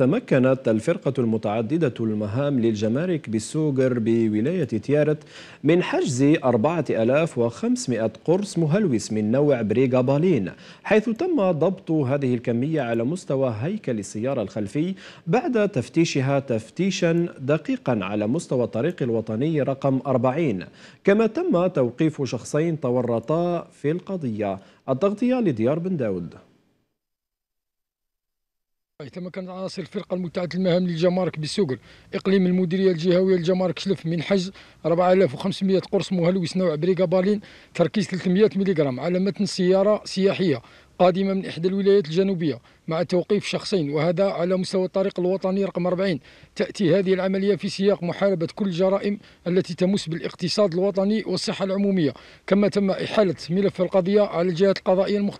تمكنت الفرقة المتعددة المهام للجمارك بالسوقر بولاية تيارت من حجز 4500 قرص مهلوس من نوع بالين حيث تم ضبط هذه الكمية على مستوى هيكل السيارة الخلفي بعد تفتيشها تفتيشا دقيقا على مستوى الطريق الوطني رقم 40 كما تم توقيف شخصين تورطا في القضية التغطية لديار بن داود تما كانت عناصر الفرقه المتعدده المهام للجمارك بالسوقر اقليم المديريه الجهويه للجمارك شلف من حجز 4500 قرص مهلوس نوع بريكا بالين تركيز 300 ملغ على متن سياره سياحيه قادمة من إحدى الولايات الجنوبية مع توقيف شخصين وهذا على مستوى الطريق الوطني رقم 40 تأتي هذه العملية في سياق محاربة كل الجرائم التي تمس بالاقتصاد الوطني والصحة العمومية كما تم إحالة ملف القضية على الجهات القضائية المختلفة